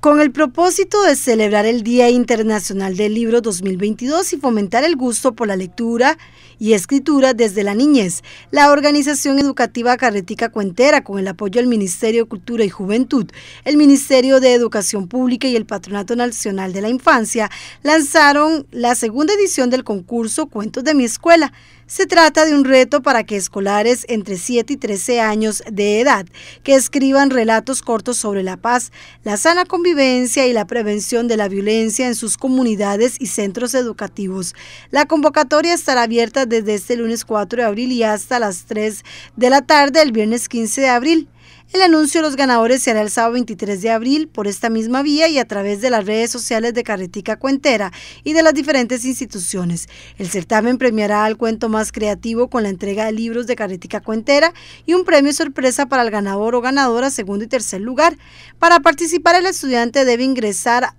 Con el propósito de celebrar el Día Internacional del Libro 2022 y fomentar el gusto por la lectura y escritura desde la niñez, la organización educativa Carretica Cuentera, con el apoyo del Ministerio de Cultura y Juventud, el Ministerio de Educación Pública y el Patronato Nacional de la Infancia, lanzaron la segunda edición del concurso Cuentos de mi Escuela. Se trata de un reto para que escolares entre 7 y 13 años de edad que escriban relatos cortos sobre la paz, la sana convivencia, y la prevención de la violencia en sus comunidades y centros educativos. La convocatoria estará abierta desde este lunes 4 de abril y hasta las 3 de la tarde el viernes 15 de abril. El anuncio de los ganadores se hará el sábado 23 de abril por esta misma vía y a través de las redes sociales de Carretica Cuentera y de las diferentes instituciones. El certamen premiará al cuento más creativo con la entrega de libros de Carretica Cuentera y un premio sorpresa para el ganador o ganadora segundo y tercer lugar. Para participar el estudiante debe ingresar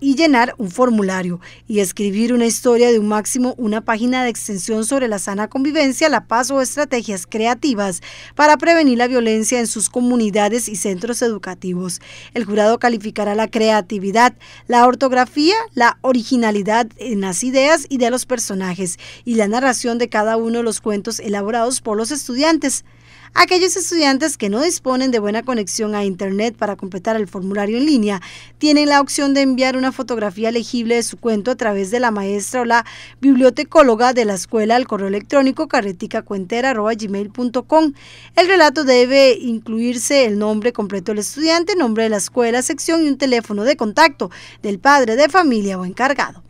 y llenar un formulario y escribir una historia de un máximo una página de extensión sobre la sana convivencia, la paz o estrategias creativas para prevenir la violencia en sus comunidades y centros educativos. El jurado calificará la creatividad, la ortografía, la originalidad en las ideas y de los personajes y la narración de cada uno de los cuentos elaborados por los estudiantes. Aquellos estudiantes que no disponen de buena conexión a Internet para completar el formulario en línea tienen la opción de enviar una fotografía legible de su cuento a través de la maestra o la bibliotecóloga de la escuela al correo electrónico carreticacuentera.gmail.com. El relato debe incluirse el nombre completo del estudiante, nombre de la escuela, sección y un teléfono de contacto del padre de familia o encargado.